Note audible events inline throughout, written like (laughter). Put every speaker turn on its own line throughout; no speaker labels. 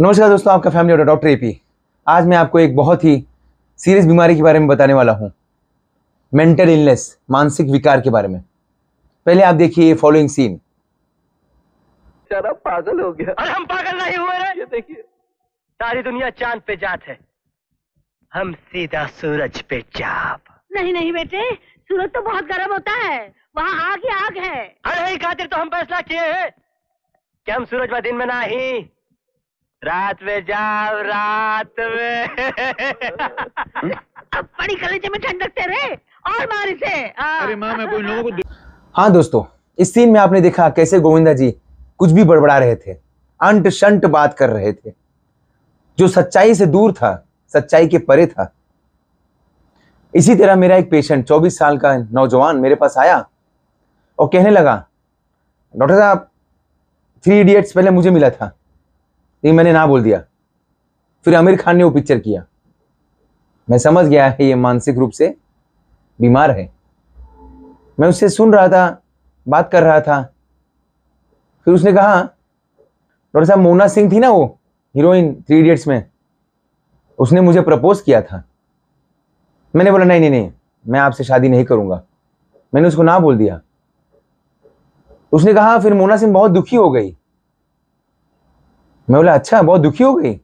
नमस्कार दोस्तों आपका फैमिली डॉक्टर डॉक्टर एपी आज मैं आपको एक बहुत ही सीरियस बीमारी के बारे में बताने वाला हूँ मेंटल इलनेस मानसिक विकार के बारे में पहले आप देखिए ये फॉलोइंग सीन पागल हो गया और हम पागल नहीं हुए ये देखिए सारी दुनिया चांद पे जात है हम सीधा सूरज पे चाप नहीं नहीं बेटे सूरज तो बहुत गर्म होता है वहाँ आग ही आग है अरे खातिर तो हम फैसला किए हैं कि हम सूरज में दिन में ना ही रात में जाओ रात में (laughs) बड़ी कलेजे में और मार इसे अरे मां मैं कोई लोगों को हाँ दोस्तों इस सीन में आपने देखा कैसे गोविंदा जी कुछ भी बड़बड़ा रहे थे अंट शंट बात कर रहे थे जो सच्चाई से दूर था सच्चाई के परे था इसी तरह मेरा एक पेशेंट 24 साल का नौजवान मेरे पास आया और कहने लगा डॉक्टर साहब थ्री इडियट्स पहले मुझे मिला था लेकिन मैंने ना बोल दिया फिर आमिर खान ने वो पिक्चर किया मैं समझ गया है ये मानसिक रूप से बीमार है मैं उससे सुन रहा था बात कर रहा था फिर उसने कहा डॉक्टर साहब मोना सिंह थी ना वो हीरोइन थ्री इडियट्स में उसने मुझे प्रपोज किया था मैंने बोला नहीं नहीं नहीं मैं आपसे शादी नहीं करूंगा मैंने उसको ना बोल दिया उसने कहा फिर मोना सिंह बहुत दुखी हो गई मैं बोला अच्छा बहुत दुखी हो गई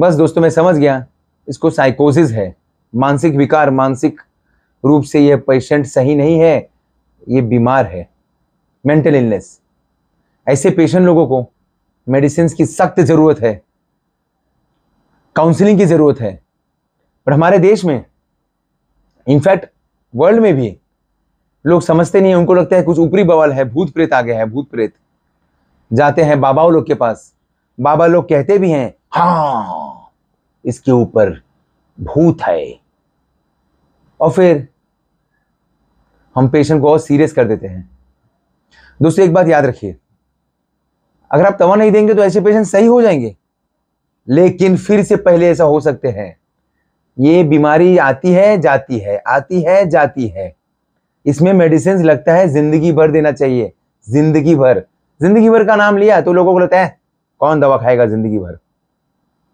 बस दोस्तों मैं समझ गया इसको साइकोसिस है मानसिक विकार मानसिक रूप से यह पेशेंट सही नहीं है ये बीमार है मेंटल इलनेस ऐसे पेशेंट लोगों को मेडिसिन की सख्त ज़रूरत है काउंसलिंग की ज़रूरत है पर हमारे देश में इनफैक्ट वर्ल्ड में भी लोग समझते नहीं है उनको लगता है कुछ ऊपरी बवाल है भूत प्रेत आ गया है भूत प्रेत जाते हैं बाबाओं लोग के पास बाबा लोग कहते भी हैं हाँ इसके ऊपर भूत है और फिर हम पेशेंट को और सीरियस कर देते हैं दोस्तों एक बात याद रखिए अगर आप दवा नहीं देंगे तो ऐसे पेशेंट सही हो जाएंगे लेकिन फिर से पहले ऐसा हो सकते हैं ये बीमारी आती है जाती है आती है जाती है इसमें मेडिसिन लगता है जिंदगी भर देना चाहिए जिंदगी भर जिंदगी भर का नाम लिया तो लोगों को लगता है कौन दवा खाएगा जिंदगी भर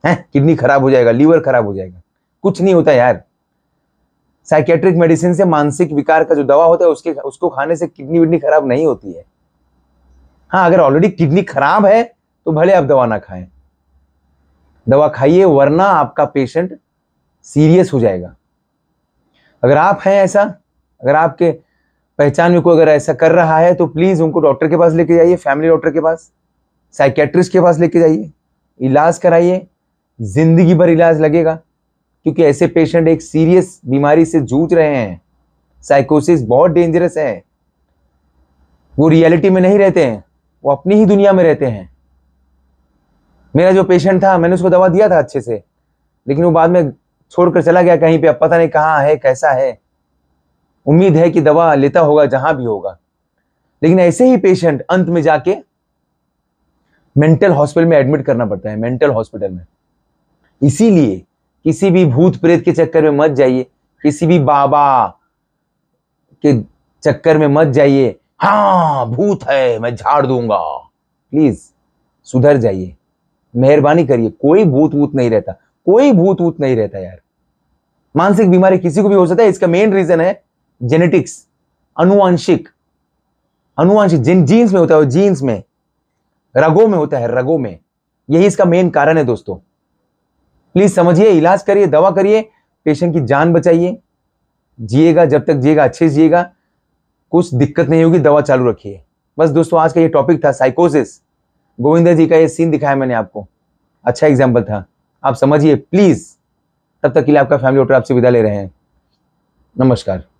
है किडनी खराब हो जाएगा लीवर खराब हो जाएगा कुछ नहीं होता यार साइकेट्रिक मेडिसिन से मानसिक विकार का जो दवा होता है उसके उसको खाने से किडनी विडनी खराब नहीं होती है हाँ अगर ऑलरेडी किडनी खराब है तो भले आप दवा ना खाएं दवा खाइए वरना आपका पेशेंट सीरियस हो जाएगा अगर आप हैं ऐसा अगर आपके पहचान में कोई अगर ऐसा कर रहा है तो प्लीज़ उनको डॉक्टर के पास लेके जाइए फैमिली डॉक्टर के पास साइकेट्रिस्ट के पास लेके जाइए इलाज कराइए ज़िंदगी भर इलाज लगेगा क्योंकि ऐसे पेशेंट एक सीरियस बीमारी से जूझ रहे हैं साइकोसिस बहुत डेंजरस है वो रियलिटी में नहीं रहते हैं वो अपनी ही दुनिया में रहते हैं मेरा जो पेशेंट था मैंने उसको दवा दिया था अच्छे से लेकिन वो बाद में छोड़कर चला गया कहीं पे अब पता नहीं कहाँ है कैसा है उम्मीद है कि दवा लेता होगा जहाँ भी होगा लेकिन ऐसे ही पेशेंट अंत में जाके मेंटल हॉस्पिटल में एडमिट करना पड़ता है मेंटल हॉस्पिटल में इसीलिए किसी भी भूत प्रेत के चक्कर में मत जाइए किसी भी बाबा के चक्कर में मत जाइए हाँ भूत है मैं झाड़ दूंगा प्लीज सुधर जाइए मेहरबानी करिए कोई भूत वूत नहीं रहता कोई भूत वूत नहीं रहता यार मानसिक बीमारी किसी को भी हो सकता है इसका मेन रीजन है जेनेटिक्स अनुवांशिक अनुवांशिक जिन जीन्स में होता है जीन्स में रगों में होता है रगों में यही इसका मेन कारण है दोस्तों प्लीज समझिए इलाज करिए दवा करिए पेशेंट की जान बचाइए जिएगा जब तक जिएगा अच्छे से जिएगा कुछ दिक्कत नहीं होगी दवा चालू रखिए बस दोस्तों आज का ये टॉपिक था साइकोसिस गोविंदा जी का ये सीन दिखाया मैंने आपको अच्छा एग्जाम्पल था आप समझिए प्लीज तब तक के लिए आपका फैमिली ऑटर आपसे विदा ले रहे हैं नमस्कार